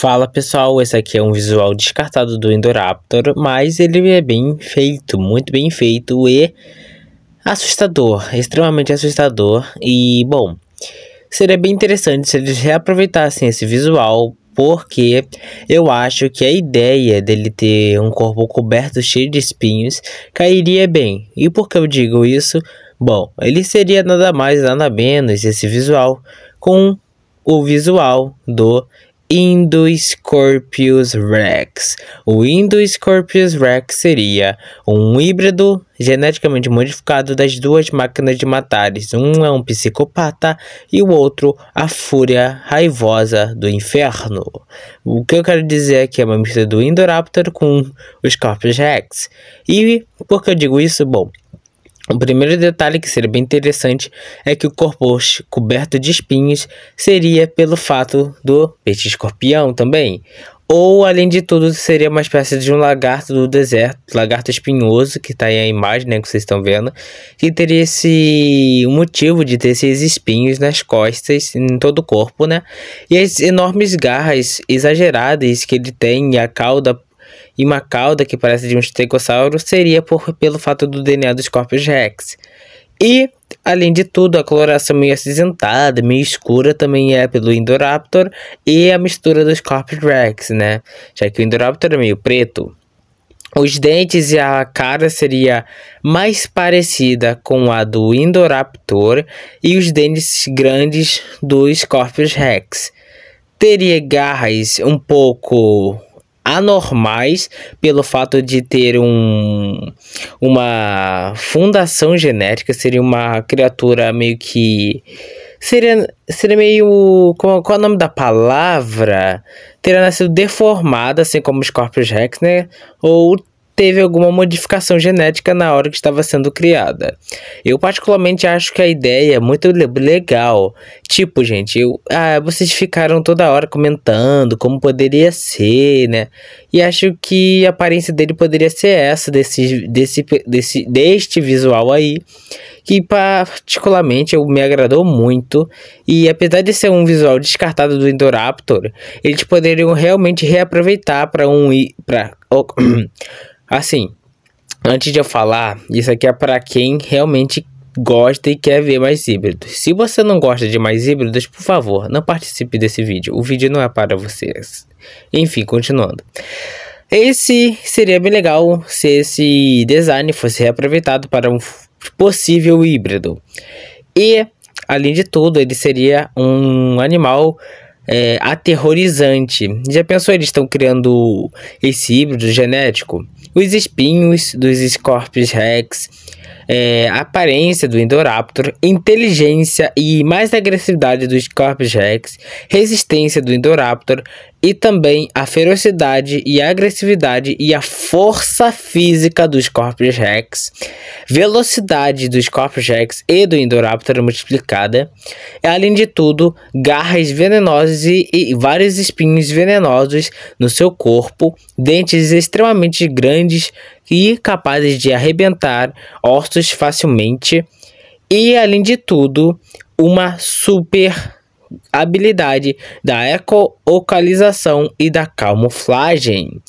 Fala pessoal, esse aqui é um visual descartado do Indoraptor, mas ele é bem feito, muito bem feito e assustador, extremamente assustador. E bom, seria bem interessante se eles reaproveitassem esse visual, porque eu acho que a ideia dele ter um corpo coberto cheio de espinhos cairia bem. E por que eu digo isso? Bom, ele seria nada mais nada menos esse visual com o visual do Indo Scorpius Rex. O Indo Scorpius Rex seria um híbrido geneticamente modificado das duas máquinas de matares. Um é um psicopata e o outro a fúria raivosa do inferno. O que eu quero dizer é que é uma mistura do Indoraptor com o Scorpius Rex. E por que eu digo isso? Bom, o primeiro detalhe que seria bem interessante é que o corpo coberto de espinhos seria pelo fato do peixe-escorpião também. Ou, além de tudo, seria uma espécie de um lagarto do deserto, lagarto espinhoso, que está aí a imagem né, que vocês estão vendo, que teria esse motivo de ter esses espinhos nas costas, em todo o corpo, né? E as enormes garras exageradas que ele tem e a cauda e uma cauda que parece de um estegossauro seria por, pelo fato do DNA dos Scorpius Rex. E, além de tudo, a coloração meio acinzentada, meio escura também é pelo Indoraptor e a mistura dos Scorpius Rex, né? Já que o Indoraptor é meio preto. Os dentes e a cara seria mais parecida com a do Indoraptor e os dentes grandes dos Scorpius Rex. Teria garras um pouco anormais pelo fato de ter um, uma fundação genética, seria uma criatura meio que. Seria, seria meio. Qual, qual é o nome da palavra? Teria nascido deformada, assim como os corpos Rex, né? Ou teve alguma modificação genética na hora que estava sendo criada. Eu particularmente acho que a ideia é muito legal. Tipo, gente, eu, ah, vocês ficaram toda hora comentando como poderia ser, né? E acho que a aparência dele poderia ser essa, desse, desse, desse, deste visual aí que particularmente eu, me agradou muito. E apesar de ser um visual descartado do Indoraptor, eles poderiam realmente reaproveitar para um para assim. Antes de eu falar, isso aqui é para quem realmente gosta e quer ver mais híbridos. Se você não gosta de mais híbridos, por favor, não participe desse vídeo. O vídeo não é para vocês. Enfim, continuando. Esse seria bem legal se esse design fosse reaproveitado para um possível híbrido. E, além de tudo, ele seria um animal é, aterrorizante. Já pensou eles estão criando esse híbrido genético? Os espinhos dos Scorpius Rex, é, aparência do Indoraptor, inteligência e mais agressividade do Scorpius Rex, resistência do Indoraptor, e também a ferocidade e a agressividade e a força física dos Corpus Rex, velocidade dos Corpus Rex e do Indoraptor multiplicada, além de tudo, garras venenosas e, e vários espinhos venenosos no seu corpo, dentes extremamente grandes e capazes de arrebentar ossos facilmente, e além de tudo, uma super habilidade da ecolocalização e da camuflagem.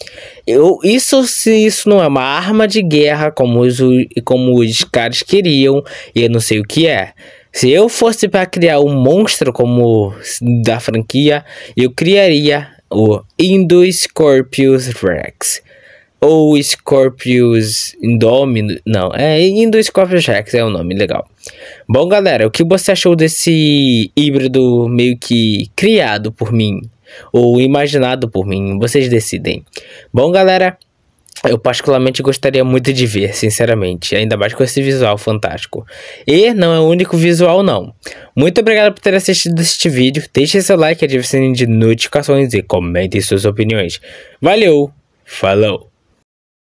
Eu, isso se isso não é uma arma de guerra como os, como os caras queriam, e eu não sei o que é. Se eu fosse para criar um monstro como da franquia, eu criaria o Indus Scorpius Rex ou Scorpius Indomino. Não, é Indo Scorpius Rex, é o nome, legal. Bom, galera, o que você achou desse híbrido meio que criado por mim? Ou imaginado por mim? Vocês decidem. Bom, galera, eu particularmente gostaria muito de ver, sinceramente, ainda mais com esse visual fantástico. E não é o único visual não. Muito obrigado por ter assistido este vídeo, deixe seu like, ative o sininho de notificações e comente suas opiniões. Valeu, falou!